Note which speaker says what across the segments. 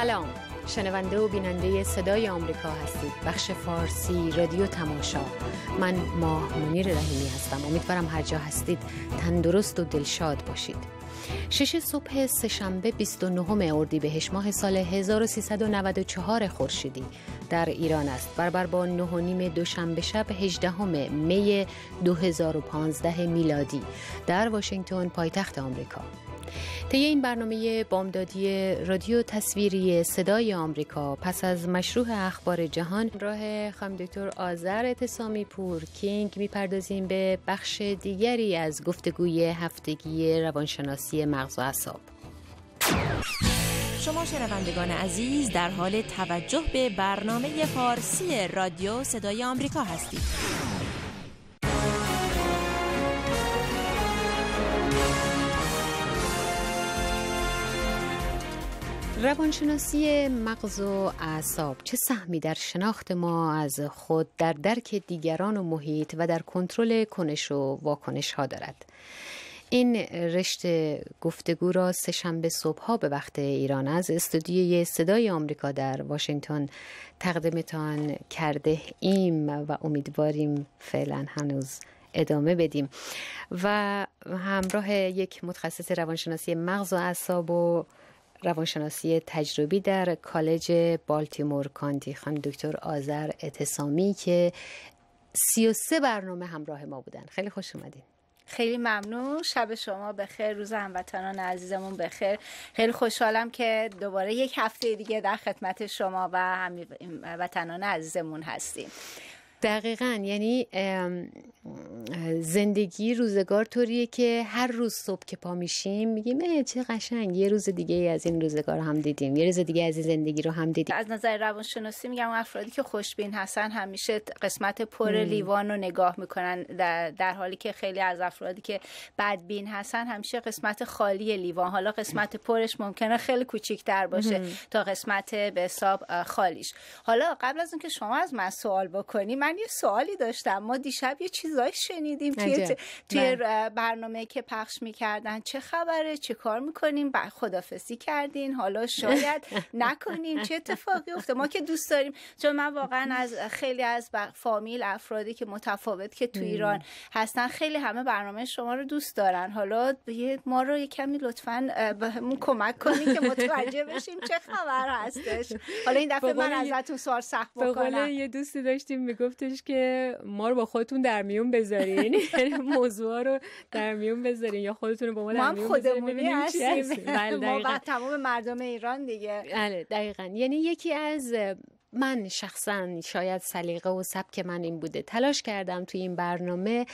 Speaker 1: سلام شنونده و بیننده صدای آمریکا هستید بخش فارسی رادیو تماشا من ماه منیر رحیمی هستم امیدوارم هر جا هستید تندرست و دلشاد باشید شش صبح سهشنبه 29 اردیبهشت ماه سال 1394 خورشیدی در ایران است برابر با 9 و نیم دوشنبه شب 18 می 2015 میلادی در واشنگتن پایتخت آمریکا طی این برنامه بامدادی رادیو تصویری صدای آمریکا پس از مشروع اخبار جهان راه خانم دکتر آذر اتسامی پور کینگ میپردازیم به بخش دیگری از گفتگوی هفتگی روانشناسی مغز و اعصاب
Speaker 2: شما شنوندگان عزیز در حال توجه به برنامه فارسی رادیو صدای آمریکا هستید
Speaker 1: روانشناسی مغز و اعصاب چه سهمی در شناخت ما از خود در درک دیگران و محیط و در کنترل کنش و واکنش ها دارد این رشته گفتگو را سهشنبه صبح ها به وقت ایران از استودیوی صدای آمریکا در واشنگتن تقدیمتان کرده ایم و امیدواریم فعلا هنوز ادامه بدیم و همراه یک متخصص روانشناسی مغز و اعصاب و روانشناسی تجربی در کالج بالتیمور کانتی خانم دکتر آذر اتسامی که 33 برنامه همراه ما بودن خیلی خوش اومدین
Speaker 2: خیلی ممنون شب شما بخیر روز هموطنان عزیزمون بخیر خیلی خوشحالم که دوباره یک هفته دیگه در خدمت شما و هموطنان عزیزمون هستیم
Speaker 1: دقیقا یعنی زندگی روزگار طوریه که هر روز صبح که پا میشیم میگیم چه قشنگ یه روز دیگه از این روزگار رو هم دیدیم یه روز دیگه از این زندگی رو هم دیدیم از نظر روانشناسی
Speaker 2: میگم افرادی که خوشبین هستن همیشه قسمت پر لیوان رو نگاه میکنن در حالی که خیلی از افرادی که بدبین هستن همیشه قسمت خالی لیوان حالا قسمت پرش ممکنه خیلی کوچیکتر باشه تا قسمت به حساب خالیش حالا قبل از اینکه شما از من سوال بکنی من من یه سوالی داشتم ما دیشب یه چیزایی شنیدیم توی, توی بله. برنامه که پخش میکردن چه خبره چه کار میکنیم بر بله، خدافسی کردین حالا شاید نکنیم چه اتفاقی افته ما که دوست داریم چون من واقعا از خیلی از فامیل افرادی که متفاوت که تو ایران هستن خیلی همه برنامه شما رو دوست دارن حالا ما رو یه کمی لطفا
Speaker 1: بهمون کمک کنیم که متوجه
Speaker 2: بشیم چه خبر هستش حالا این دفعه من ازتون سوال سخت بکنم یه
Speaker 1: دوستی داشتیم میگفت که ما رو با خودتون در میون بذارین یعنی موضوع رو در میون بذارین یا خودتون رو با ما در میون بذارین خودمونی هستیم بله، ما تمام مردم ایران دیگه بله، دقیقا یعنی یکی از من شخصا شاید سلیقه و سبک من این بوده تلاش کردم توی این برنامه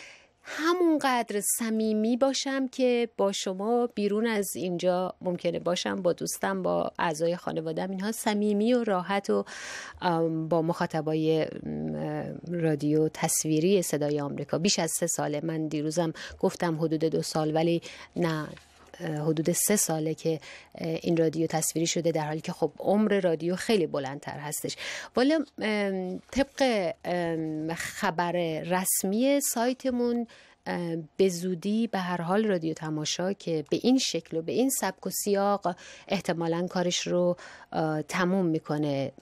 Speaker 1: همونقدر صمیمی باشم که با شما بیرون از اینجا ممکنه باشم با دوستم با اعضای خانوادم اینها صمیمی و راحت و با مخاطبای رادیو تصویری صدای آمریکا بیش از سه ساله من دیروزم گفتم حدود دو سال ولی نه حدود سه ساله که این رادیو تصویری شده در حالی که خب عمر رادیو خیلی بلندتر هستش ولی طبق خبر رسمی سایتمون به زودی به هر حال رادیو تماشا که به این شکل و به این سبک و سیاق احتمالا کارش رو تموم میکنه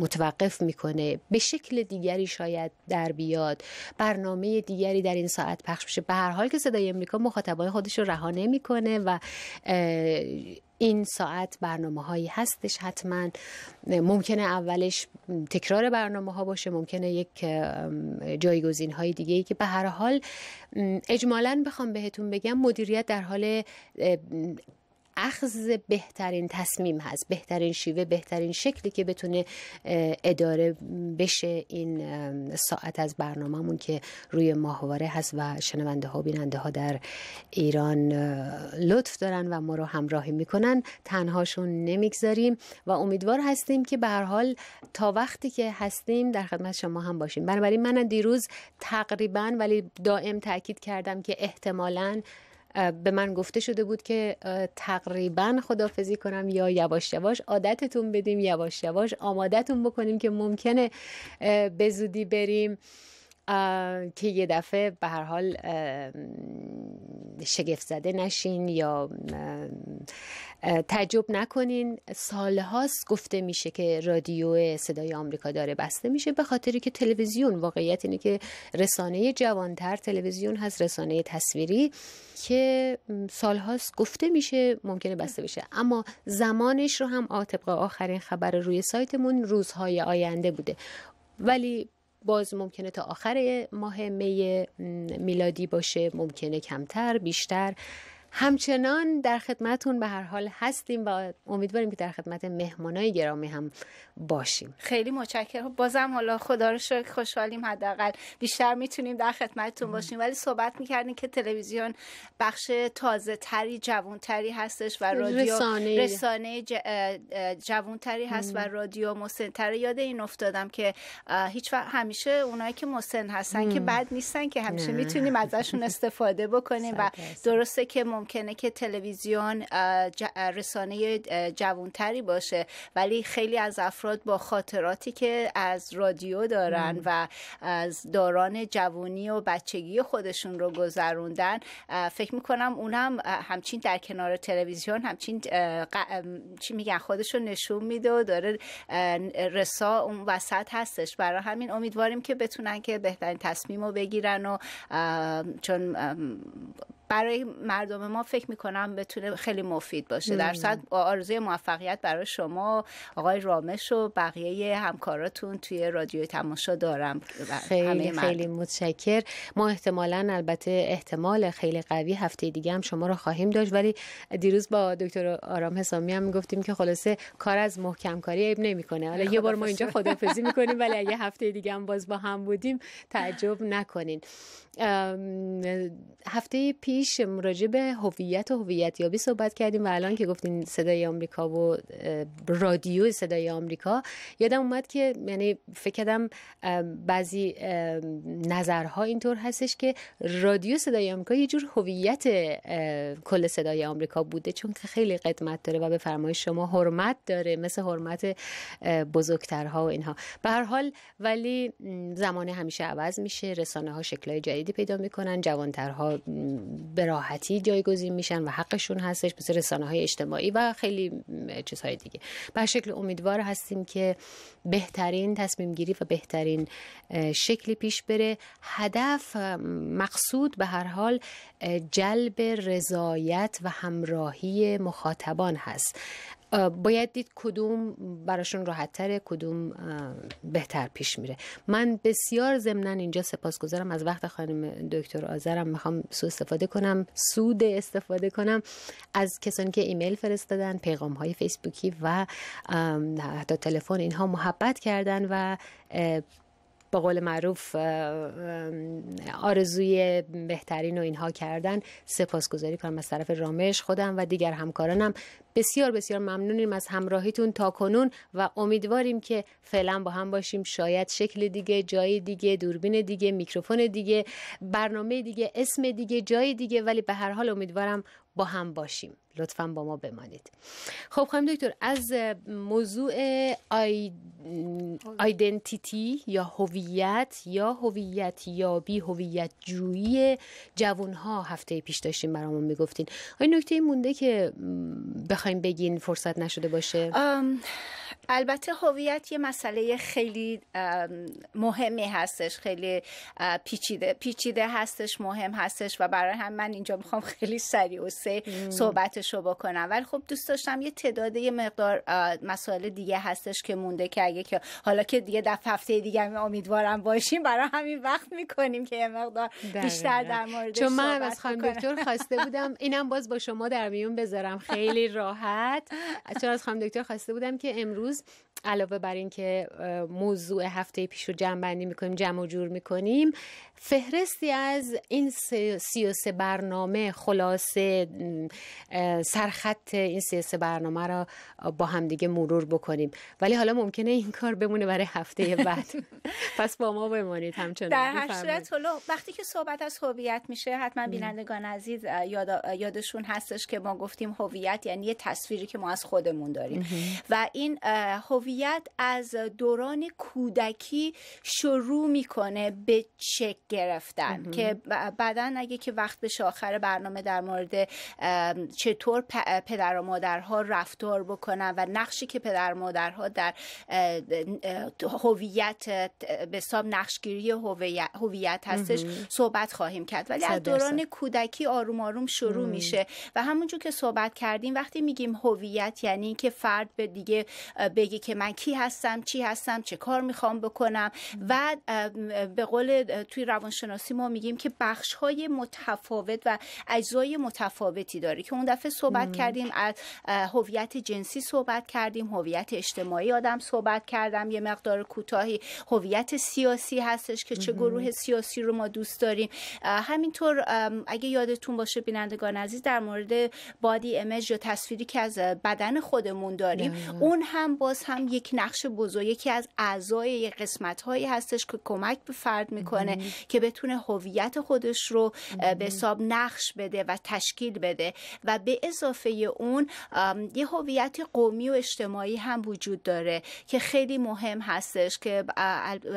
Speaker 1: متوقف میکنه به شکل دیگری شاید در بیاد برنامه دیگری در این ساعت پخش میشه به هر حال که صدای امریکا مخاطبای خودش رو رها نمیکنه و این ساعت برنامه هایی هستش حتما ممکنه اولش تکرار برنامه ها باشه ممکنه یک جایگزین های دیگه ای که به هر حال اجمالا بخوام بهتون بگم مدیریت در حال اخذ بهترین تصمیم هست بهترین شیوه بهترین شکلی که بتونه اداره بشه این ساعت از برنامهمون که روی ماهواره هست و شنونده ها بیننده ها در ایران لطف دارن و ما رو همراهی میکنن تنهاشون نمیگذاریم و امیدوار هستیم که به حال تا وقتی که هستیم در خدمت شما هم باشیم بنابراین من دیروز تقریبا ولی دائم تاکید کردم که احتمالاً به من گفته شده بود که تقریبا خدافزی کنم یا یواش یواش عادتتون بدیم یواش یواش آمادتون بکنیم که ممکنه به زودی بریم که یه دفعه به هر حال شگفت زده نشین یا تعجب نکنین سالهاست گفته میشه که رادیو صدای آمریکا داره بسته میشه به خاطری که تلویزیون واقعیت اینه که رسانه جوانتر تلویزیون هست رسانه تصویری که سالهاست گفته میشه ممکنه بسته بشه اما زمانش رو هم طبق آخرین خبر روی سایتمون روزهای آینده بوده ولی باز ممکنه تا آخر ماه می میلادی باشه ممکنه کمتر بیشتر همچنان در خدمتون به هر حال هستیم و امیدواریم که در خدمت مهمانای گرامی هم باشیم خیلی
Speaker 2: متشکرم بازم حالا خدا رو شکر خوشحالیم حداقل
Speaker 1: بیشتر میتونیم در خدمتتون باشیم ولی
Speaker 2: صحبت میکردیم که تلویزیون بخش تازه تری جوان تری هستش و رادیو رسانه, رسانه جوان تری هست و رادیو مسن تری یاد این افتادم که هیچ همیشه اونایی که مسن هستن که بد نیستن که همیشه میتونیم ازشون استفاده بکنیم و درسته که ممکنه که تلویزیون رسانه جوانتری باشه ولی خیلی از افراد با خاطراتی که از رادیو دارن و از دوران جوانی و بچگی خودشون رو گذروندن فکر میکنم اونم همچین در کنار تلویزیون همچین چی میگن خودشون نشون میده و داره رسا اون وسط هستش برای همین امیدواریم که بتونن که بهترین تصمیم رو بگیرن و چون برای مردم ما فکر میکنم بتونه خیلی مفید باشه در صد آرزوی موفقیت برای شما آقای رامش و بقیه همکاراتون
Speaker 1: توی رادیو تماشا دارم بله، خیلی خیلی متشکر ما احتمالا البته احتمال خیلی قوی هفته دیگه هم شما رو خواهیم داشت ولی دیروز با دکتر آرام حسامی هم گفتیم که خلاصه کار از محکم کاری عیب نمیکنه حالا یه بار ما اینجا خدافظی میکنیم ولی اگه هفته دیگه هم باز با هم بودیم تعجب نکنین هفته پیش مراجعه به هویت و هویتیابی صحبت کردیم و الان که گفتین صدای آمریکا و رادیو صدای آمریکا یادم اومد که یعنی فکر کردم بعضی نظرها اینطور هستش که رادیو صدای آمریکا یه جور هویت کل صدای آمریکا بوده چون که خیلی قدمت داره و به فرمای شما حرمت داره مثل حرمت بزرگترها و اینها به هر حال ولی زمانه همیشه عوض میشه رسانه ها جدید جدیدی پیدا میکنن جوانترها به راحتی جایگزین میشن و حقشون هستش مثل رسانه های اجتماعی و خیلی چیزهای دیگه به شکل امیدوار هستیم که بهترین تصمیم گیری و بهترین شکلی پیش بره هدف مقصود به هر حال جلب رضایت و همراهی مخاطبان هست باید دید کدوم براشون راحت کدوم بهتر پیش میره من بسیار ضمنا اینجا سپاسگزارم از وقت خانم دکتر آزرم میخوام سو استفاده کنم سود استفاده کنم از کسانی که ایمیل فرستادن پیغام های فیسبوکی و حتی تلفن اینها محبت کردن و به قول معروف آرزوی بهترین و اینها کردن سپاسگزاری کنم از طرف رامش خودم و دیگر همکارانم بسیار بسیار ممنونیم از همراهیتون تا کنون و امیدواریم که فعلا با هم باشیم شاید شکل دیگه جای دیگه دوربین دیگه میکروفون دیگه برنامه دیگه اسم دیگه جای دیگه ولی به هر حال امیدوارم با هم باشیم لطفا با ما بمانید خب خانم دکتر از موضوع آی... آیدنتیتی یا هویت یا هویت یابی هویت جویی هفته پیش داشتیم برامون میگفتین آیا نکته مونده که بخوایم بگین فرصت نشده باشه
Speaker 2: البته هویت یه مسئله خیلی مهمی هستش خیلی پیچیده پیچیده هستش مهم هستش و برای هم من اینجا میخوام خیلی سریع و سه صحبتشو بکنم ولی خب دوست داشتم یه تعداد یه مقدار مسائل دیگه هستش که مونده که اگه که حالا که دیگه
Speaker 1: دفعه هفته دیگه امیدوارم باشیم برای همین وقت میکنیم که یه مقدار بیشتر در مورد چون من از خانم دکتر خواسته بودم اینم باز با شما در میون بذارم خیلی راحت چون از خانم دکتر خواسته بودم که امروز use علاوه بر اینکه موضوع هفته پیش رو جمع بندی میکنیم جمع و جور میکنیم فهرستی از این سی برنامه خلاصه سرخط این سی برنامه را با همدیگه مرور بکنیم ولی حالا ممکنه این کار بمونه برای هفته بعد پس با ما بمانید همچنان در هشترت
Speaker 2: وقتی که صحبت از هویت میشه حتما بینندگان عزیز یادشون هستش که ما گفتیم هویت یعنی یه تصویری که ما از خودمون داریم و این هویت از دوران کودکی شروع میکنه به چک گرفتن که بعدا اگه که وقت بشه آخر برنامه در مورد چطور پدر و مادرها رفتار بکنن و نقشی که پدر و مادرها در هویت به حساب نقشگیری هویت هستش صحبت خواهیم کرد ولی از دوران کودکی آروم آروم شروع میشه و همونجور که صحبت کردیم وقتی میگیم هویت یعنی اینکه فرد به دیگه بگه که که من کی هستم چی هستم چه کار میخوام بکنم و به قول توی روانشناسی ما میگیم که بخش های متفاوت و اجزای متفاوتی داره که اون دفعه صحبت کردیم از هویت جنسی صحبت کردیم هویت اجتماعی آدم صحبت کردم یه مقدار کوتاهی هویت سیاسی هستش که چه گروه سیاسی رو ما دوست داریم همینطور اگه یادتون باشه بینندگان عزیز در مورد بادی امج یا تصویری که از بدن خودمون داریم اون هم باز هم یک نقش بزرگ یکی از اعضای قسمت هایی هستش که کمک به فرد میکنه که بتونه هویت خودش رو به حساب نقش بده و تشکیل بده و به اضافه اون یه هویت قومی و اجتماعی هم وجود داره که خیلی مهم هستش که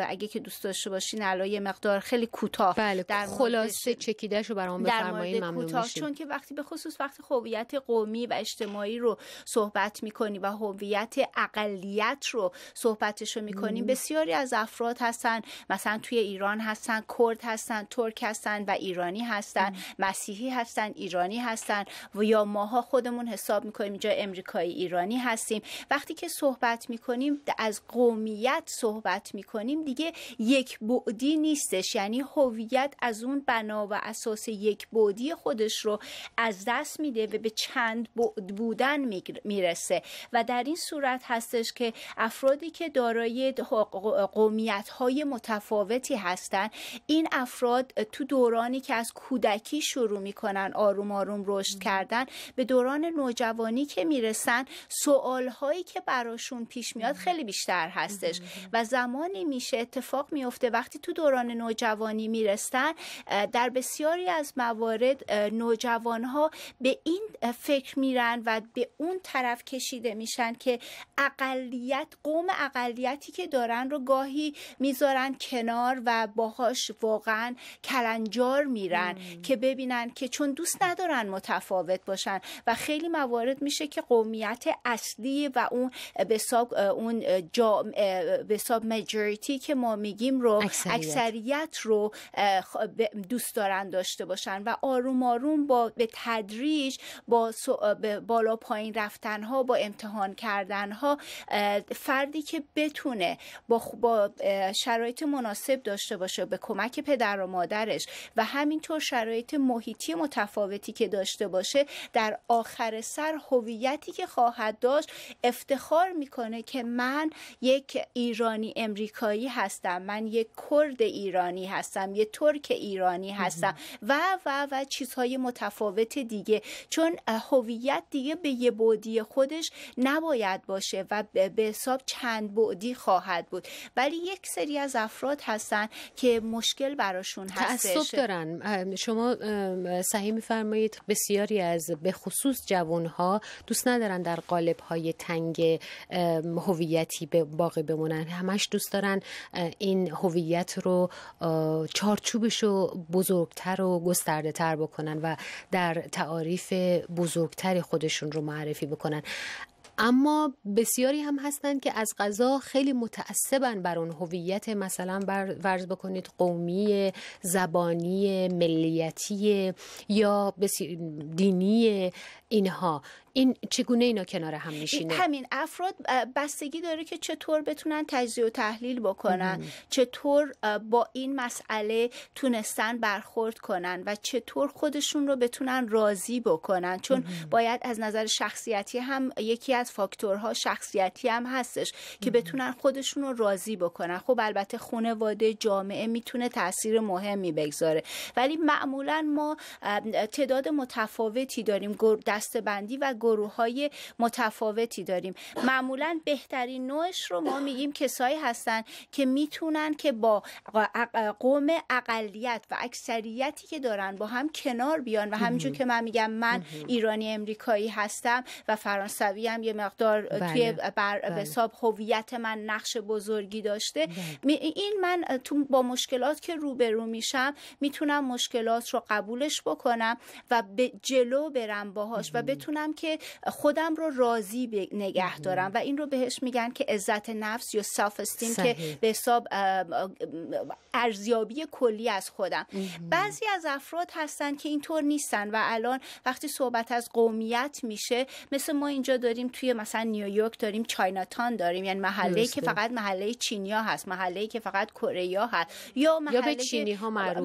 Speaker 2: اگه که دوست داشته باشین علای مقدار خیلی کوتاه بله، در خلاصه
Speaker 1: چکیدش رو برام بفرمایید ممنون چون
Speaker 2: که وقتی به خصوص وقتی هویت قومی و اجتماعی رو صحبت میکنی و هویت اقلی هویت رو صحبتش رو میکنیم بسیاری از افراد هستن مثلا توی ایران هستن کرد هستن ترک هستن و ایرانی هستن مسیحی هستن ایرانی هستن و یا ماها خودمون حساب میکنیم اینجا امریکایی ایرانی هستیم وقتی که صحبت میکنیم از قومیت صحبت میکنیم دیگه یک بعدی نیستش یعنی هویت از اون بنا و اساس یک بعدی خودش رو از دست میده و به چند بعد بودن میرسه و در این صورت هستش که افرادی که دارای قومیت های متفاوتی هستند این افراد تو دورانی که از کودکی شروع میکنن آروم آروم رشد کردن به دوران نوجوانی که میرسن سوال هایی که براشون پیش میاد خیلی بیشتر هستش و زمانی میشه اتفاق میفته وقتی تو دوران نوجوانی میرسن در بسیاری از موارد نوجوان ها به این فکر میرن و به اون طرف کشیده میشن که اقل اقلیت قوم اقلیتی که دارن رو گاهی میذارن کنار و باهاش واقعا کلنجار میرن که ببینن که چون دوست ندارن متفاوت باشن و خیلی موارد میشه که قومیت اصلی و اون به اون جا مجوریتی که ما میگیم رو اکثریت, اکثریت رو دوست دارن داشته باشن و آروم آروم با به تدریج با بالا پایین رفتن ها با امتحان کردن ها فردی که بتونه با, با شرایط مناسب داشته باشه به کمک پدر و مادرش و همینطور شرایط محیطی متفاوتی که داشته باشه در آخر سر هویتی که خواهد داشت افتخار میکنه که من یک ایرانی امریکایی هستم من یک کرد ایرانی هستم یک ترک ایرانی هستم و و و چیزهای متفاوت دیگه چون هویت دیگه به یه بودی خودش نباید باشه و به حساب چند بعدی خواهد بود ولی یک سری از افراد هستن که مشکل براشون هستش تعصب
Speaker 1: دارن شما صحیح میفرمایید بسیاری از به خصوص جوانها دوست ندارن در قالب های تنگ هویتی باقی بمونن همش دوست دارن این هویت رو چارچوبش رو بزرگتر و گسترده تر بکنن و در تعاریف بزرگتر خودشون رو معرفی بکنن اما بسیاری هم هستند که از غذا خیلی متعصبن بر اون هویت مثلا بر ورز بکنید قومی زبانی ملیتی یا دینی اینها این چگونه اینا کنار هم میشینه همین
Speaker 2: افراد بستگی داره که چطور بتونن تجزیه و تحلیل بکنن چطور با این مسئله تونستن برخورد کنن و چطور خودشون رو بتونن راضی بکنن چون باید از نظر شخصیتی هم یکی از فاکتورها شخصیتی هم هستش که بتونن خودشون رو راضی بکنن خب البته خانواده جامعه میتونه تاثیر مهمی بگذاره ولی معمولا ما تعداد متفاوتی داریم دستبندی و گروه های متفاوتی داریم معمولا بهترین نوعش رو ما میگیم کسایی هستن که میتونن که با قوم اقلیت و اکثریتی که دارن با هم کنار بیان و همینجور که من میگم من ایرانی امریکایی هستم و فرانسوی هم یه مقدار بله. توی بر بله. حساب هویت من نقش بزرگی داشته بله. این من تو با مشکلات که روبرو میشم میتونم مشکلات رو قبولش بکنم و به جلو برم باهاش و بتونم که خودم رو راضی نگه دارم و این رو بهش میگن که عزت نفس یا سلف استیم که به حساب ارزیابی کلی از خودم بعضی از افراد هستن که اینطور نیستن و الان وقتی صحبت از قومیت میشه مثل ما اینجا داریم توی مثلا نیویورک داریم چایناتان داریم یعنی محله که فقط محله چینیا هست محله که فقط کره هست یا محله به چینی ها محله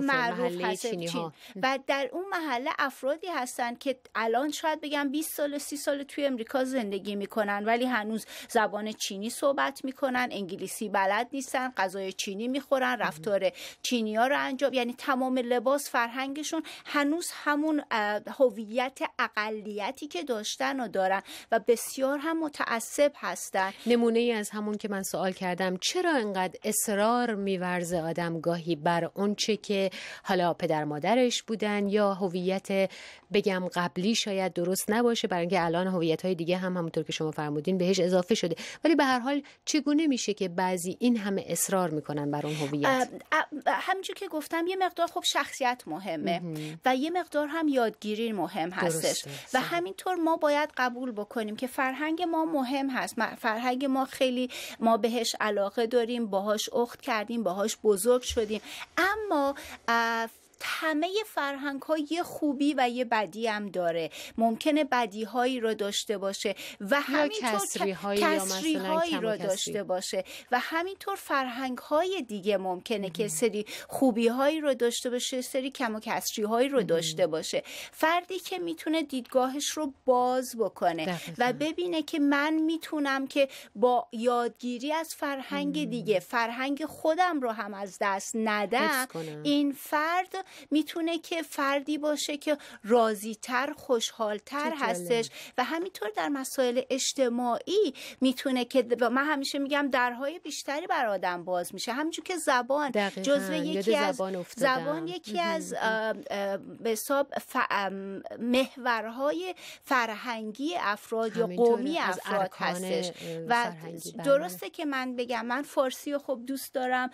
Speaker 2: و در اون محله افرادی هستن که الان شاید بگم 20 سال سی سال توی امریکا زندگی میکنن ولی هنوز زبان چینی صحبت میکنن انگلیسی بلد نیستن غذای چینی میخورن رفتار چینی ها رو انجام یعنی تمام لباس فرهنگشون هنوز همون هویت اقلیتی که داشتن و دارن و
Speaker 1: بسیار هم متعصب هستن نمونه ای از همون که من سوال کردم چرا انقدر اصرار میورزه آدم گاهی بر اونچه که حالا پدر مادرش بودن یا هویت بگم قبلی شاید درست نباشه برای اینکه الان هویت های دیگه هم همونطور که شما فرمودین بهش اضافه شده ولی به هر حال چگونه میشه که بعضی این همه اصرار میکنن بر اون هویت
Speaker 2: همینجور که گفتم یه مقدار خب شخصیت مهمه و یه مقدار هم یادگیری مهم هستش و همینطور ما باید قبول بکنیم که فرهنگ ما مهم هست فرهنگ ما خیلی ما بهش علاقه داریم باهاش اخت کردیم باهاش بزرگ شدیم اما همه فرهنگ های یه خوبی و یه بدی هم داره ممکنه بدی هایی رو داشته باشه و همینطور کسری هایی, داشته باشه و همینطور فرهنگ های دیگه ممکنه که سری خوبی هایی رو داشته باشه سری کم و کسری هایی رو داشته باشه فردی که میتونه دیدگاهش رو باز بکنه و ببینه که من میتونم که با یادگیری از فرهنگ دیگه فرهنگ خودم رو هم از دست ندم این فرد میتونه که فردی باشه که راضیتر خوشحالتر هستش و همینطور در مسائل اجتماعی میتونه که من همیشه میگم درهای بیشتری بر آدم باز میشه همچون که زبان جزو یکی از زبان, زبان یکی از به حساب ف... محورهای فرهنگی افراد یا قومی افراد هستش و بله. درسته که من بگم من فارسی رو خب دوست دارم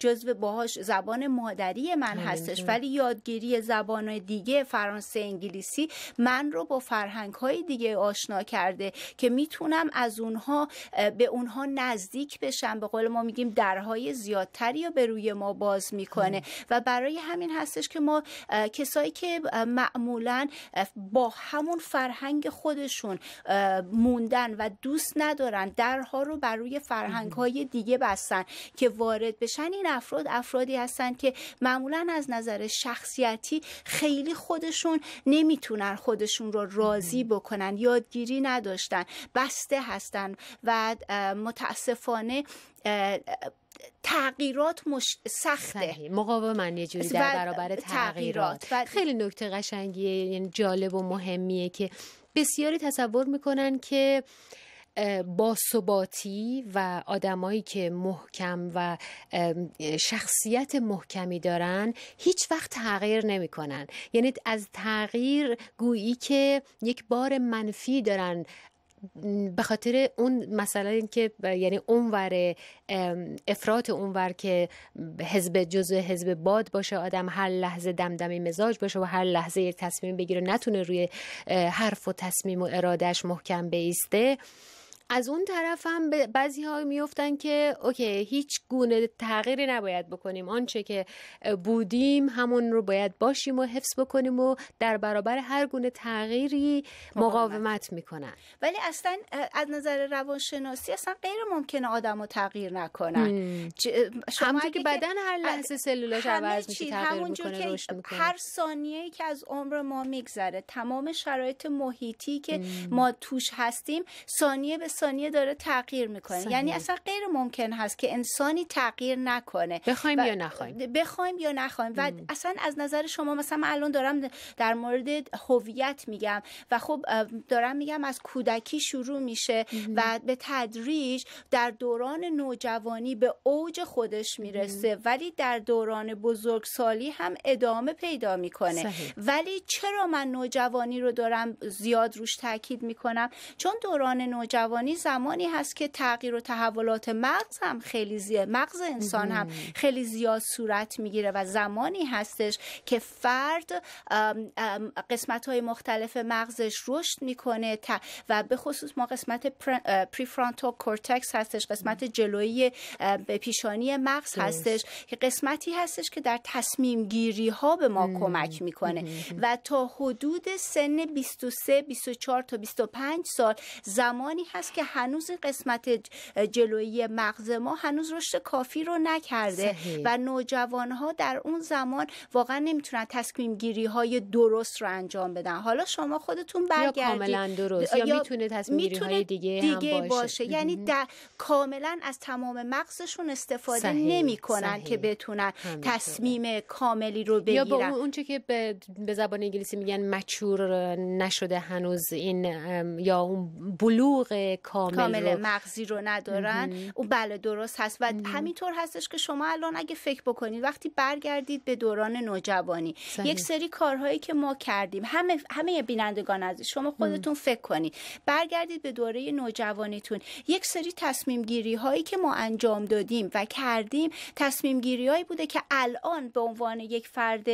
Speaker 2: جزو باهاش زبان مادری من هستش آره. ولی یادگیری زبان دیگه فرانسه انگلیسی من رو با فرهنگ های دیگه آشنا کرده که میتونم از اونها به اونها نزدیک بشم به قول ما میگیم درهای زیادتری رو به روی ما باز میکنه و برای همین هستش که ما کسایی که معمولا با همون فرهنگ خودشون موندن و دوست ندارن درها رو بر روی فرهنگ های دیگه بستن که وارد بشن این افراد افرادی هستن که معمولا از نظر شخصیتی خیلی خودشون نمیتونن خودشون رو راضی بکنن یادگیری نداشتن بسته هستن و متاسفانه
Speaker 1: تغییرات مش... سخته صحیح. من یه جوری در برابر تغییرات, خیلی نکته قشنگیه یعنی جالب و مهمیه که بسیاری تصور میکنن که باثباتی و آدمایی که محکم و شخصیت محکمی دارن هیچ وقت تغییر نمیکنن یعنی از تغییر گویی که یک بار منفی دارن به خاطر اون مثلا اینکه یعنی اونور افراط اونور که حزب جزء حزب باد باشه آدم هر لحظه دمدمی مزاج باشه و هر لحظه یک تصمیم بگیره نتونه روی حرف و تصمیم و ارادهش محکم بیسته از اون طرف هم بعضی ها میفتن که اوکی هیچ گونه تغییری نباید بکنیم آنچه که بودیم همون رو باید باشیم و حفظ بکنیم و در برابر هر گونه تغییری مقاومت میکنن ولی
Speaker 2: اصلا از نظر روانشناسی اصلا غیر ممکنه آدم رو تغییر نکنن
Speaker 1: شما که بدن هر لحظه سلولاش عوض میشه تغییر میکنه, رشد میکنه
Speaker 2: هر ثانیه‌ای که از عمر ما میگذره تمام شرایط محیطی که ما توش هستیم ثانیه به ثانیه داره تغییر میکنه یعنی اصلا غیر ممکن هست که انسانی تغییر نکنه بخوایم و... یا نخوایم بخوایم یا نخوایم و اصلا از نظر شما مثلا من الان دارم در مورد هویت میگم و خب دارم میگم از کودکی شروع میشه و به تدریج در دوران نوجوانی به اوج خودش میرسه ولی در دوران بزرگسالی هم ادامه پیدا میکنه ولی چرا من نوجوانی رو دارم زیاد روش تاکید میکنم چون دوران نوجوانی زمانی هست که تغییر و تحولات مغز هم خیلی زیاد مغز انسان هم خیلی زیاد صورت میگیره و زمانی هستش که فرد قسمت های مختلف مغزش رشد میکنه و به خصوص ما قسمت پریفرانتال کورتکس هستش قسمت جلویی پیشانی مغز هستش که قسمتی هستش که در تصمیم گیری ها به ما کمک میکنه و تا حدود سن 23 24 تا 25 سال زمانی هست که هنوز قسمت جلویی مغز ما هنوز رشد کافی رو نکرده و نوجوانها در اون زمان واقعا نمیتونن تصمیم گیری های درست رو انجام بدن حالا شما خودتون برگردید یا کاملا درست یا, میتونه تصمیم گیری های دیگه, دیگه هم باشه, باشه. یعنی در کاملا از تمام مغزشون استفاده نمیکنن که بتونن تصمیم کاملی رو بگیرن یا با اون
Speaker 1: که به, به زبان انگلیسی میگن مچور نشده هنوز این یا اون بلوغ کامل, مغزی رو ندارن اون بله درست هست و همینطور هستش
Speaker 2: که شما الان اگه فکر بکنید وقتی برگردید به دوران نوجوانی یک سری کارهایی که ما کردیم همه همه بینندگان عزیز شما خودتون فکر کنید برگردید به دوره نوجوانیتون یک سری تصمیم گیری هایی که ما انجام دادیم و کردیم تصمیم گیری هایی بوده که الان به عنوان یک فرد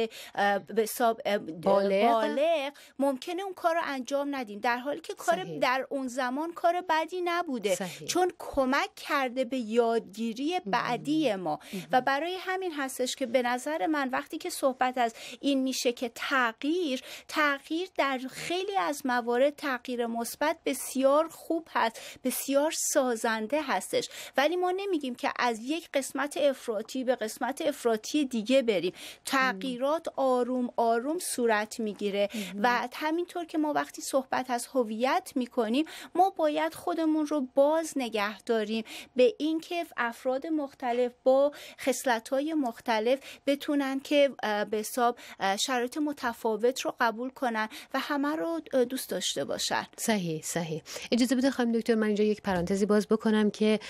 Speaker 1: بالغ
Speaker 2: ممکنه اون کار رو انجام ندیم در حالی که کار در اون زمان کار بدی نبوده چون کمک کرده به یادگیری بعدی ما و برای همین هستش که به نظر من وقتی که صحبت از این میشه که تغییر تغییر در خیلی از موارد تغییر مثبت بسیار خوب هست بسیار سازنده هستش ولی ما نمیگیم که از یک قسمت افراطی به قسمت افراطی دیگه بریم تغییرات آروم آروم صورت میگیره و همینطور که ما وقتی صحبت از هویت میکنیم ما باید خودمون رو باز نگه داریم به که افراد مختلف با خصلت‌های مختلف بتونن که به حساب شرایط متفاوت
Speaker 1: رو قبول کنن و همه رو دوست داشته باشن صحیح صحیح اجازه بده خانم دکتر من اینجا یک پرانتزی باز بکنم که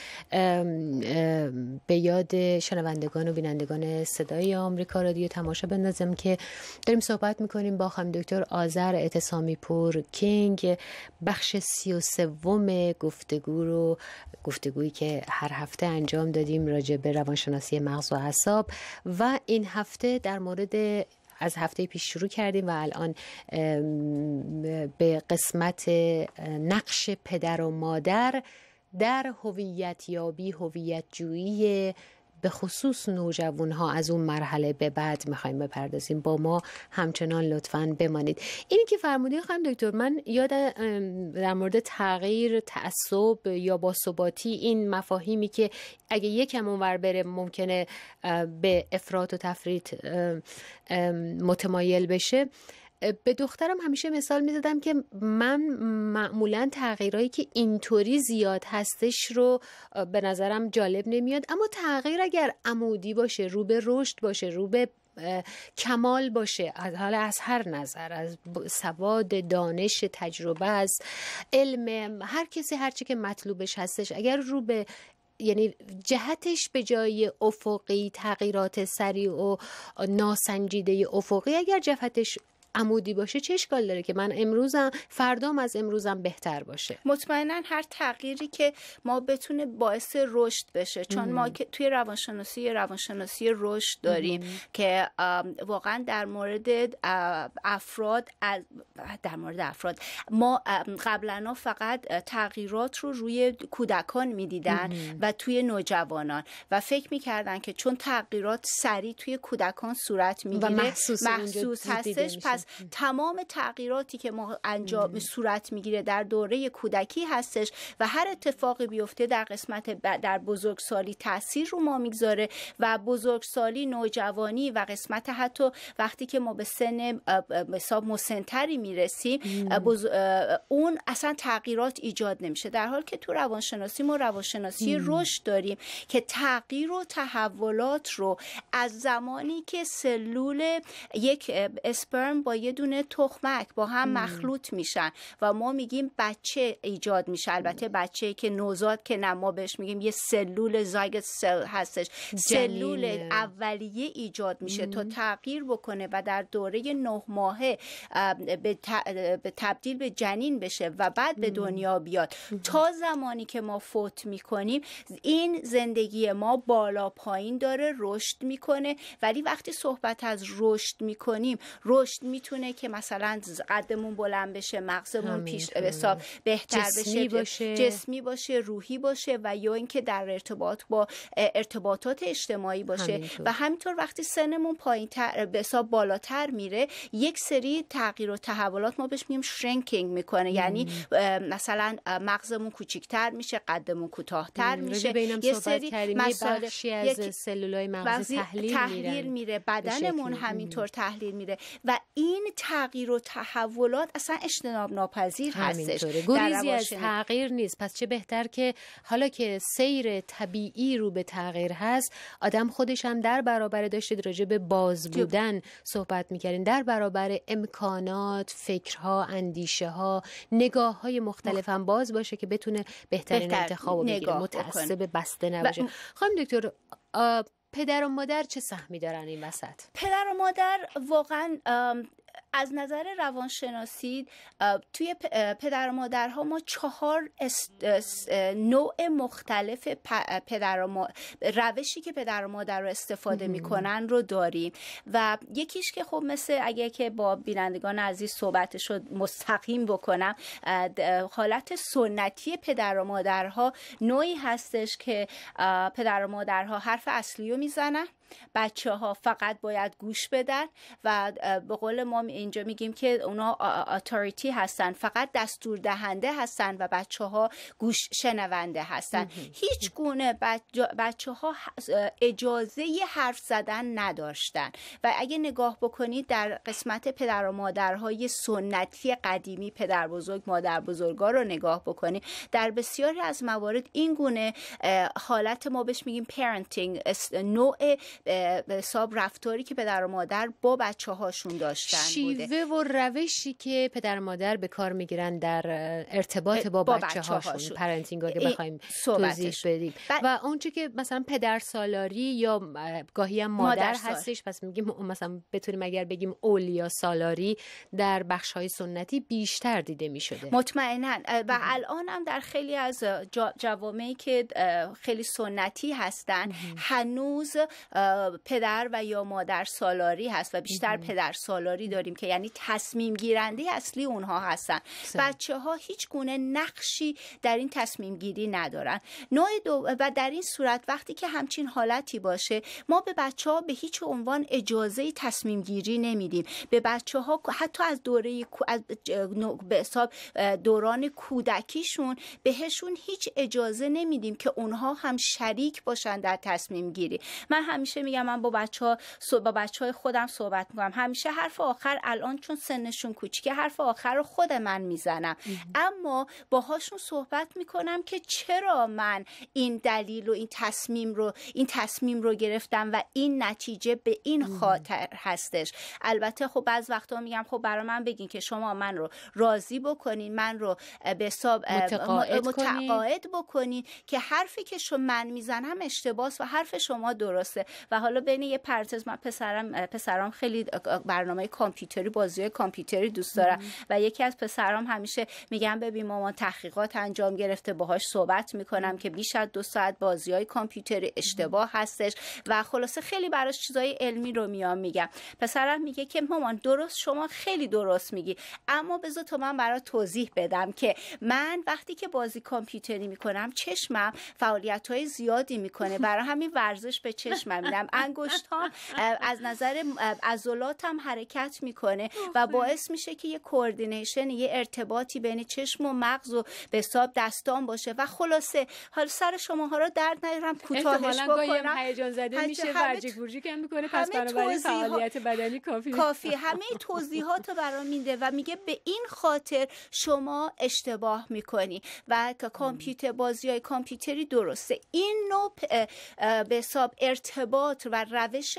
Speaker 1: به یاد شنوندگان و بینندگان صدای آمریکا رادیو تماشا بندازم که داریم صحبت میکنیم با خانم دکتر آذر اعتصامی پور کینگ بخش سی و سوم گفتگو رو گفتگویی که هر هفته انجام دادیم راجع به روانشناسی مغز و اعصاب و این هفته در مورد از هفته پیش شروع کردیم و الان به قسمت نقش پدر و مادر در هویت یابی هویت جویی به خصوص نوجوان ها از اون مرحله به بعد میخوایم بپردازیم با ما همچنان لطفا بمانید اینی که فرمودین خانم دکتر من یاد در مورد تغییر تعصب یا باثباتی این مفاهیمی که اگه یکم اونور بره ممکنه به افراط و تفرید متمایل بشه به دخترم همیشه مثال میزدم که من معمولا تغییرهایی که اینطوری زیاد هستش رو به نظرم جالب نمیاد اما تغییر اگر عمودی باشه رو به رشد باشه رو به کمال باشه از از هر نظر از سواد دانش تجربه از علم هر کسی هر چی که مطلوبش هستش اگر رو به یعنی جهتش به جای افقی تغییرات سریع و ناسنجیده افقی اگر جهتش عمودی باشه چه اشکال داره که من امروزم فردام از امروزم بهتر باشه مطمئنا
Speaker 2: هر تغییری که
Speaker 1: ما بتونه باعث رشد بشه چون ما که توی روانشناسی
Speaker 2: روانشناسی رشد داریم که واقعا در مورد افراد در مورد افراد ما قبلا فقط تغییرات رو روی کودکان میدیدن و توی نوجوانان و فکر میکردن که چون تغییرات سریع توی کودکان صورت میگیره محسوس, محسوس هستش تمام تغییراتی که ما انجام صورت میگیره در دوره کودکی هستش و هر اتفاقی بیفته در قسمت در بزرگسالی تاثیر رو ما میگذاره و بزرگسالی نوجوانی و قسمت حتی وقتی که ما به سن حساب مسنتری میرسیم اون اصلا تغییرات ایجاد نمیشه در حال که تو روانشناسی ما روانشناسی رشد داریم که تغییر و تحولات رو از زمانی که سلول یک اسپرم یه دونه تخمک با هم مخلوط میشن و ما میگیم بچه ایجاد میشه البته بچه که نوزاد که نه ما بهش میگیم یه سلول زایگت سل هستش سلول اولیه ایجاد میشه تا تغییر بکنه و در دوره نه ماهه به, تبدیل به جنین بشه و بعد به دنیا بیاد تا زمانی که ما فوت میکنیم این زندگی ما بالا پایین داره رشد میکنه ولی وقتی صحبت از رشد میکنیم رشد می میتونه که مثلا قدمون بلند بشه مغزمون پیش خب. حساب بهتر بشه باشه. جسمی باشه روحی باشه و یا اینکه در ارتباط با ارتباطات اجتماعی باشه و همینطور وقتی سنمون پایین تر به حساب بالاتر میره یک سری تغییر و تحولات ما بهش میگیم شرینکینگ میکنه یعنی مثلا مغزمون کوچیکتر میشه قدمون کوتاهتر میشه یه سری مسائل از
Speaker 1: سلولای مغز تحلیل, تحلیل
Speaker 2: میره بدنمون همینطور تحلیل میره و این این
Speaker 1: تغییر و تحولات اصلا اجتناب ناپذیر هستش گریزی از تغییر نیست پس چه بهتر که حالا که سیر طبیعی رو به تغییر هست آدم خودش هم در برابر داشت راجع به باز بودن صحبت میکردین در برابر امکانات فکرها اندیشه ها نگاه های مختلف هم باز باشه که بتونه بهترین بهتر انتخاب بگیره متعصب بسته نباشه ب... خانم دکتر پدر و مادر چه سهمی دارن این وسط پدر و مادر واقعا
Speaker 2: از نظر روانشناسی توی پدر و مادرها ما چهار نوع مختلف پدر و روشی که پدر و مادر رو استفاده میکنن رو داریم و یکیش که خب مثل اگه که با بینندگان عزیز صحبتش رو مستقیم بکنم حالت سنتی پدر و مادرها نوعی هستش که پدر و مادرها حرف اصلی رو میزنن بچه ها فقط باید گوش بدن و به قول ما اینجا میگیم که اونا اتوریتی هستن فقط دستور دهنده هستن و بچه ها گوش شنونده هستن هیچ گونه بچه ها اجازه حرف زدن نداشتن و اگه نگاه بکنید در قسمت پدر و مادرهای سنتی قدیمی پدر بزرگ مادر بزرگا رو نگاه بکنید در بسیاری از موارد این گونه حالت ما بهش میگیم پرنتینگ نوع حساب رفتاری که پدر و مادر با بچه هاشون داشتن
Speaker 1: شیوه و روشی که پدر و مادر به کار میگیرن در ارتباط با, با بچه, هاشون, اگه بخوایم توضیح بدیم و آنچه که مثلا پدر سالاری یا گاهی هم مادر, مادر هستش پس میگیم مثلا بتونیم اگر بگیم اولیا سالاری در بخش های سنتی بیشتر دیده میشده مطمئنا و الان هم در
Speaker 2: خیلی از جوامعی که خیلی سنتی هستن هنوز پدر و یا مادر سالاری هست و بیشتر پدر سالاری داریم که یعنی تصمیم گیرنده اصلی اونها هستن بچه ها هیچ گونه نقشی در این تصمیم گیری ندارن نوع دو و در این صورت وقتی که همچین حالتی باشه ما به بچه ها به هیچ عنوان اجازه تصمیم گیری نمیدیم به بچه ها حتی از دوره از به حساب دوران کودکیشون بهشون هیچ اجازه نمیدیم که اونها هم شریک باشن در تصمیم گیری من همیشه میگم من با بچه با بچه های خودم صحبت میکنم همیشه حرف آخر الان چون سنشون کوچیکه حرف آخر رو خود من میزنم اما باهاشون صحبت میکنم که چرا من این دلیل و این تصمیم رو این تصمیم رو گرفتم و این نتیجه به این خاطر هستش البته خب بعض وقتا میگم خب برا من بگین که شما من رو راضی بکنین من رو به حساب متقاعد, متقاعد بکنین که حرفی که شما من میزنم اشتباس و حرف شما درسته و حالا بین یه پرتز من پسرم خیلی برنامه کامپیوتری بازی کامپیوتری دوست دارم و یکی از پسرم همیشه میگم ببین مامان تحقیقات انجام گرفته باهاش صحبت میکنم که بیش از دو ساعت بازی های کامپیوتری اشتباه هستش و خلاصه خیلی براش چیزای علمی رو میام میگم پسرم میگه که مامان درست شما خیلی درست میگی اما بذار تو من برات توضیح بدم که من وقتی که بازی کامپیوتری میکنم چشمم فعالیت های زیادی میکنه برای همین ورزش به چشمم انگشت ها از نظر هم حرکت میکنه و باعث میشه که یه کوردینیشن یه ارتباطی بین چشم و مغز و به حساب دستان باشه و خلاصه حال سر ها رو درد ندارم کوتاهش بکنم هیجان زده میشه
Speaker 1: میکنه پس فعالیت
Speaker 2: بدنی کافی کافی همه توضیحات رو برام میده و میگه به این خاطر شما اشتباه میکنی و کامپیوتر بازی های کامپیوتری درسته این نوع به حساب ارتباط و روش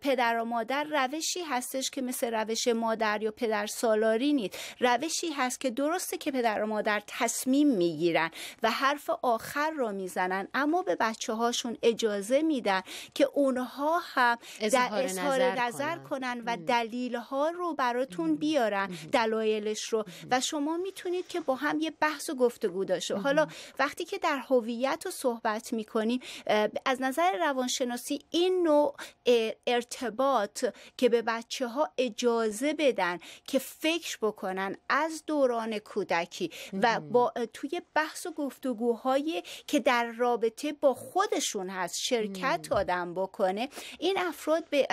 Speaker 2: پدر و مادر روشی هستش که مثل روش مادر یا پدر سالاری نیست روشی هست که درسته که پدر و مادر تصمیم میگیرن و حرف آخر رو میزنن اما به بچه هاشون اجازه میدن که اونها هم در اظهار نظر, کنن و دلیل ها رو براتون بیارن دلایلش رو و شما میتونید که با هم یه بحث و گفتگو داشته حالا وقتی که در هویت رو صحبت میکنیم از نظر روانشناسی این نوع ارتباط که به بچه ها اجازه بدن که فکر بکنن از دوران کودکی و با توی بحث و گفتگوهایی که در رابطه با خودشون هست شرکت آدم بکنه این افراد به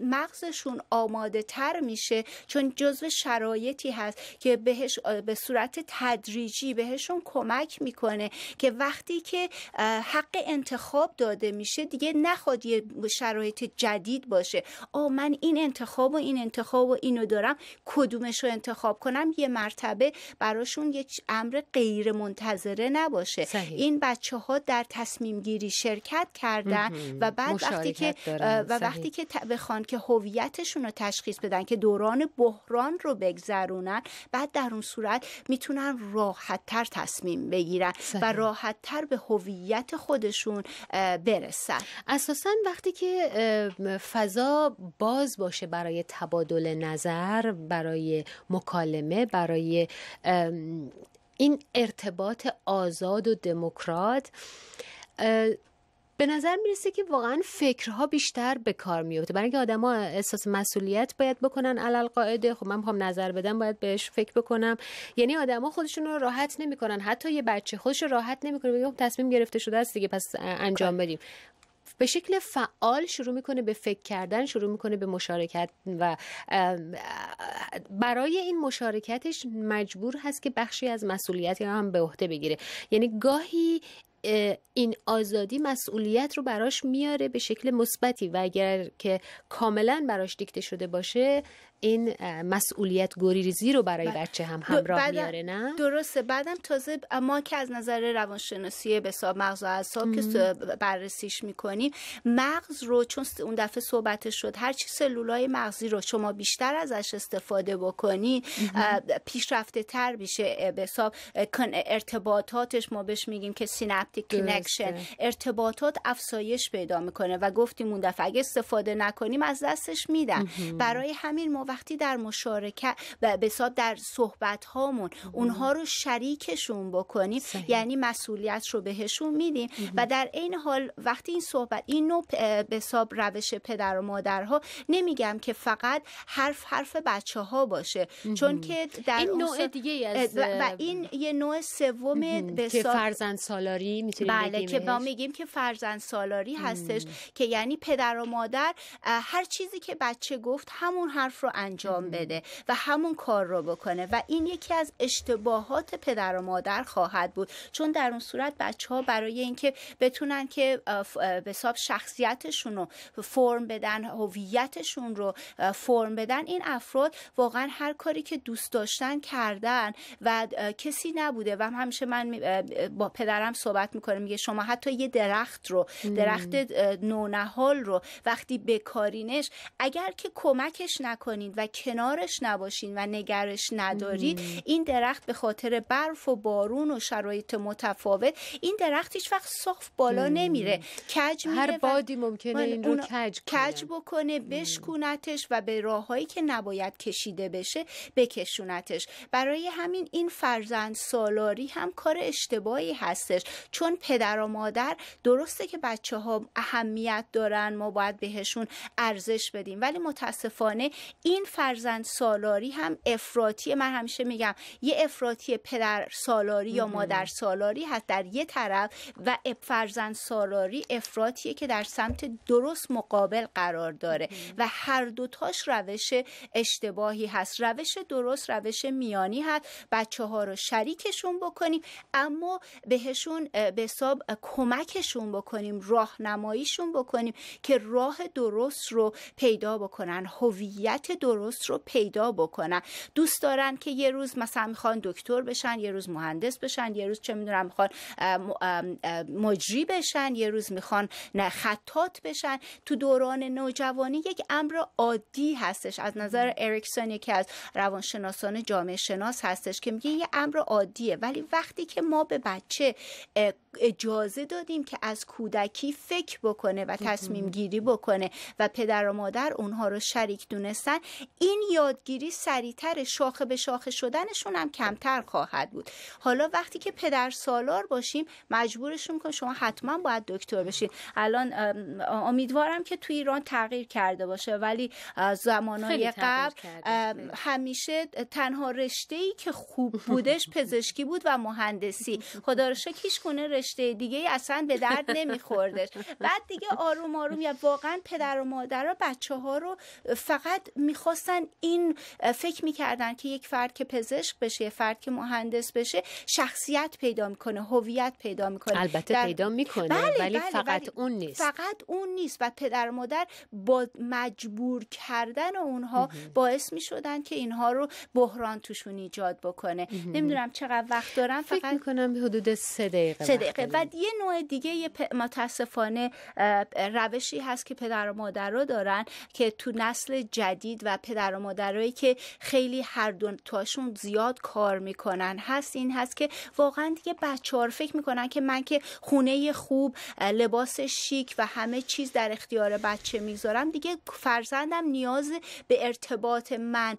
Speaker 2: مغزشون آماده تر میشه چون جزو شرایطی هست که بهش به صورت تدریجی بهشون کمک میکنه که وقتی که حق انتخاب داده میشه دیگه نخواد یه شرایط جدید باشه آ من این انتخاب و این انتخاب و اینو دارم کدومش رو انتخاب کنم یه مرتبه براشون یه امر غیر منتظره نباشه این بچه ها در تصمیم گیری شرکت کردن و بعد وقتی که و وقتی که بخوان که هویتشون رو تشخیص بدن که دوران بحران رو بگذرونن بعد در اون صورت میتونن راحتتر تصمیم بگیرن
Speaker 1: صحیح. و راحتتر به هویت خودشون برسن اساسا وقتی که فضا باز باشه برای تبادل نظر برای مکالمه برای این ارتباط آزاد و دموکرات به نظر میرسه که واقعا فکرها بیشتر به کار میفته برای اینکه آدما احساس مسئولیت باید بکنن علل قاعده خب من میخوام نظر بدم باید بهش فکر بکنم یعنی آدما خودشون رو راحت نمیکنن حتی یه بچه خودش رو راحت نمیکنه میگه خب تصمیم گرفته شده است دیگه پس انجام بدیم به شکل فعال شروع میکنه به فکر کردن شروع میکنه به مشارکت و برای این مشارکتش مجبور هست که بخشی از مسئولیت هم به عهده بگیره یعنی گاهی این آزادی مسئولیت رو براش میاره به شکل مثبتی و اگر که کاملا براش دیکته شده باشه این مسئولیت گریزی رو برای بله. بچه هم همراه میاره
Speaker 2: نه درسته بعدم تازه ما که از نظر روانشناسی به مغز و اعصاب که بررسیش میکنیم مغز رو چون اون دفعه صحبتش شد هر چی سلولای مغزی رو شما بیشتر ازش استفاده بکنی پیشرفته تر میشه به حساب ارتباطاتش ما بهش میگیم که سینپتیک کنکشن ارتباطات افسایش پیدا میکنه و گفتیم اون دفعه استفاده نکنیم از دستش میدن برای همین ما وقتی در مشارکت و حساب در صحبت هامون اونها رو شریکشون بکنیم یعنی مسئولیت رو بهشون میدیم و در این حال وقتی این صحبت این نوع حساب روش پدر و مادرها نمیگم که فقط حرف حرف بچه ها باشه چون که در این نوع دیگه از و, این یه نوع سوم که فرزند سالاری میتونیم بله که ما میگیم که فرزند سالاری هستش که یعنی پدر و مادر هر چیزی که بچه گفت همون حرف رو انجام بده و همون کار رو بکنه و این یکی از اشتباهات پدر و مادر خواهد بود چون در اون صورت بچه ها برای اینکه بتونن که به حساب شخصیتشون رو فرم بدن هویتشون رو فرم بدن این افراد واقعا هر کاری که دوست داشتن کردن و کسی نبوده و همیشه من با پدرم صحبت میکنم میگه شما حتی یه درخت رو درخت نونهال رو وقتی بکارینش اگر که کمکش نکنین و کنارش نباشین و نگرش ندارید این درخت به خاطر برف و بارون و شرایط متفاوت این درخت هیچ وقت صاف بالا نمیره کج میره هر بادی ممکنه این رو کج کج بکنه بشکونتش و به راههایی که نباید کشیده بشه بکشونتش برای همین این فرزند سالاری هم کار اشتباهی هستش چون پدر و مادر درسته که بچه ها اهمیت دارن ما باید بهشون ارزش بدیم ولی متاسفانه این این فرزند سالاری هم افراطی من همیشه میگم یه افراطی پدر سالاری یا مادر سالاری هست در یه طرف و فرزند سالاری افراطیه که در سمت درست مقابل قرار داره و هر دوتاش روش اشتباهی هست روش درست روش میانی هست بچه ها رو شریکشون بکنیم اما بهشون به حساب کمکشون بکنیم راهنماییشون بکنیم که راه درست رو پیدا بکنن هویت درست رو پیدا بکنن دوست دارن که یه روز مثلا میخوان دکتر بشن یه روز مهندس بشن یه روز چه میدونم میخوان مجری بشن یه روز میخوان خطات بشن تو دوران نوجوانی یک امر عادی هستش از نظر اریکسون یکی از روانشناسان جامعه شناس هستش که میگه یه امر عادیه ولی وقتی که ما به بچه اجازه دادیم که از کودکی فکر بکنه و تصمیم گیری بکنه و پدر و مادر اونها رو شریک دونستن این یادگیری سریعتر شاخه به شاخه شدنشون هم کمتر خواهد بود حالا وقتی که پدر سالار باشیم مجبورشون کن شما حتما باید دکتر بشین الان امیدوارم که تو ایران تغییر کرده باشه ولی زمانای قبل همیشه تنها رشته ای که خوب بودش پزشکی بود و مهندسی خدا رو هیچ رشته دیگه اصلا به درد نمیخوردش بعد دیگه آروم آروم یا واقعا پدر و مادر بچه ها رو فقط میخواستن این فکر میکردن که یک فرد که پزشک بشه فرد که مهندس بشه شخصیت پیدا میکنه هویت پیدا میکنه البته پیدا
Speaker 1: میکنه بله، ولی بله، فقط اون نیست
Speaker 2: فقط اون نیست و پدر و مادر با مجبور کردن اونها باعث میشدن که اینها رو بحران توشون ایجاد بکنه نمیدونم چقدر وقت دارم فقط فکر میکنم حدود سه
Speaker 1: دقیقه, دقیقه دقیقه و
Speaker 2: یه نوع دیگه یه متاسفانه روشی هست که پدر و رو دارن که تو نسل جدید و پدر و مادرایی که خیلی هر دو تاشون زیاد کار میکنن هست این هست که واقعا دیگه بچه‌ها فکر میکنن که من که خونه خوب لباس شیک و همه چیز در اختیار بچه میذارم دیگه فرزندم نیاز به ارتباط من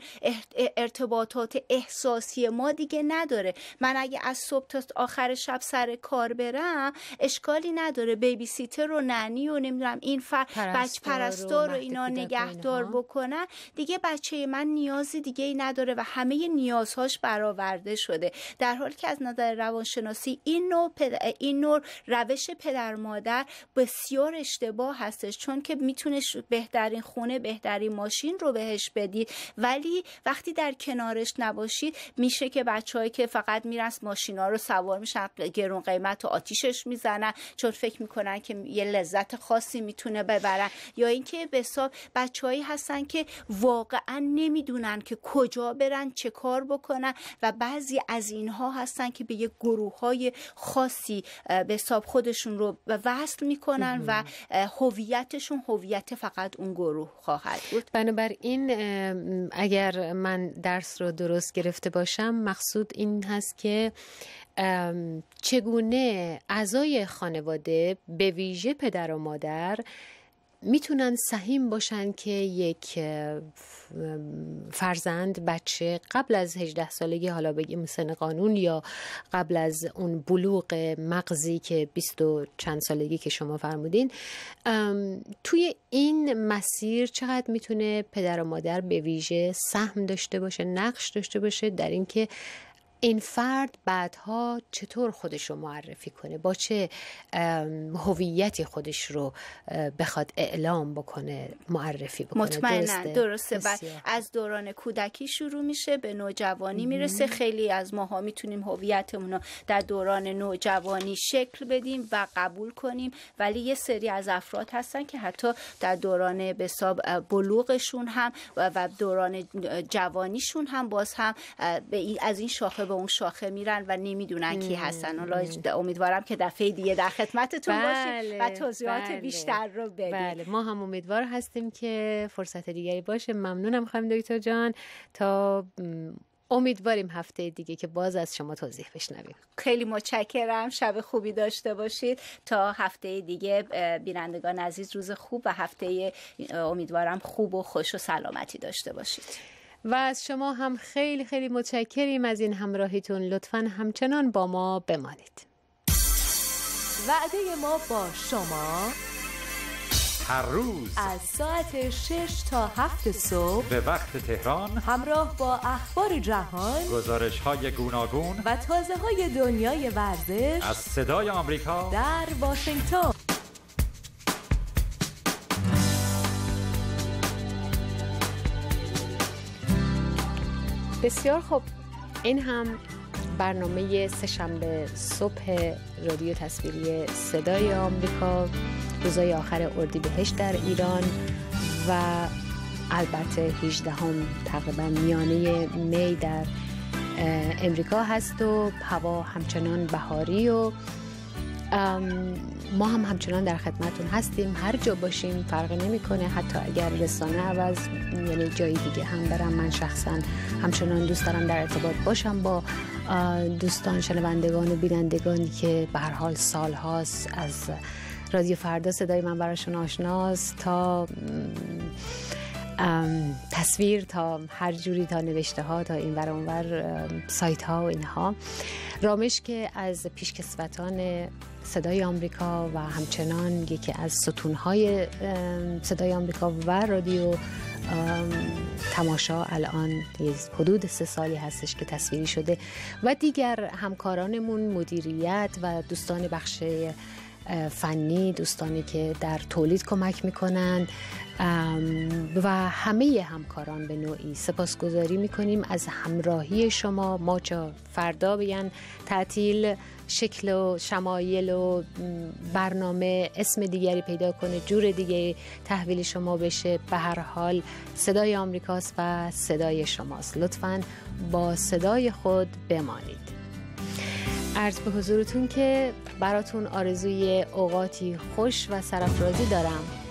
Speaker 2: ارتباطات احساسی ما دیگه نداره من اگه از صبح تا آخر شب سر کار برم اشکالی نداره بیبی سیتر رو ننی و نمیدونم این فر... بچه پرستار رو اینا نگهدار بکنن دیگه بچه من نیازی دیگه ای نداره و همه نیازهاش برآورده شده در حالی که از نظر روانشناسی این نوع, این نوع روش پدر مادر بسیار اشتباه هستش چون که میتونه بهترین خونه بهترین ماشین رو بهش بدید ولی وقتی در کنارش نباشید میشه که بچههایی که فقط میرن ماشینا رو سوار میشن گرون قیمت آتیشش میزنن چون فکر میکنن که یه لذت خاصی میتونه ببرن یا اینکه به حساب بچههایی هستن که واقعا نمیدونن که کجا برن چه کار بکنن و بعضی از اینها هستن که به یه گروه های خاصی به حساب خودشون رو وصل میکنن و هویتشون هویت فقط اون گروه خواهد بود
Speaker 1: بنابراین اگر من درس رو درست گرفته باشم مقصود این هست که چگونه اعضای خانواده به ویژه پدر و مادر میتونن سهیم باشن که یک فرزند بچه قبل از 18 سالگی حالا بگیم سن قانون یا قبل از اون بلوغ مغزی که 20 و چند سالگی که شما فرمودین توی این مسیر چقدر میتونه پدر و مادر به ویژه سهم داشته باشه نقش داشته باشه در اینکه این فرد بعدها چطور خودش رو معرفی کنه با چه هویتی خودش رو بخواد اعلام بکنه معرفی بکنه مطمئنا درسته, درسته.
Speaker 2: از دوران کودکی شروع میشه به نوجوانی میرسه خیلی از ماها میتونیم هویتمون رو در دوران نوجوانی شکل بدیم و قبول کنیم ولی یه سری از افراد هستن که حتی در دوران بساب بلوغشون هم و دوران جوانیشون هم باز هم از این شاخه به اون شاخه میرن و نمیدونن کی هستن حالا امیدوارم
Speaker 1: که دفعه دیگه در خدمتتون بله. و توضیحات بله.
Speaker 2: بیشتر رو بدیم بله.
Speaker 1: ما هم امیدوار هستیم که فرصت دیگری باشه ممنونم خانم دکتر جان تا امیدواریم هفته دیگه که باز از شما توضیح بشنویم
Speaker 2: خیلی متشکرم شب خوبی داشته باشید تا هفته دیگه بینندگان عزیز روز خوب و هفته
Speaker 1: امیدوارم
Speaker 2: خوب و خوش و سلامتی داشته باشید
Speaker 1: و از شما هم خیلی خیلی متشکریم از این همراهیتون لطفا همچنان با ما بمانید وعده ما با شما هر روز از ساعت 6 تا 7 صبح
Speaker 2: به وقت تهران
Speaker 1: همراه با اخبار جهان
Speaker 2: گزارش های گوناگون
Speaker 1: و تازه های دنیای ورزش از
Speaker 2: صدای آمریکا در واشنگتن
Speaker 1: بسیار خب این هم برنامه سهشنبه صبح رادیو تصویری صدای آمریکا روزای آخر اردیبهشت در ایران و البته 18 هم تقریبا میانه می در امریکا هست و هوا همچنان بهاری و ما هم همچنان در خدمتون هستیم هر جا باشیم فرقی نمیکنه حتی اگر رسانه عوض یعنی جای دیگه هم برم من شخصا همچنان دوست دارم در ارتباط باشم با دوستان شنوندگان و بینندگانی که به هر حال سال هاست از رادیو فردا صدای من براشون آشناست تا تصویر تا هر جوری تا نوشته ها تا این ور اونور سایت ها و اینها رامش که از پیشکسوتان صدای آمریکا و همچنان یکی از ستونهای صدای آمریکا و رادیو تماشا الان حدود سه سالی هستش که تصویری شده و دیگر همکارانمون مدیریت و دوستان بخش فنی دوستانی که در تولید کمک میکنن و همه همکاران به نوعی سپاسگزاری میکنیم از همراهی شما ما چا فردا بیان تعطیل شکل و شمایل و برنامه اسم دیگری پیدا کنه جور دیگه تحویل شما بشه به هر حال صدای آمریکاست و صدای شماست لطفا با صدای خود بمانید عرض به حضورتون که براتون آرزوی اوقاتی خوش و سرفرازی دارم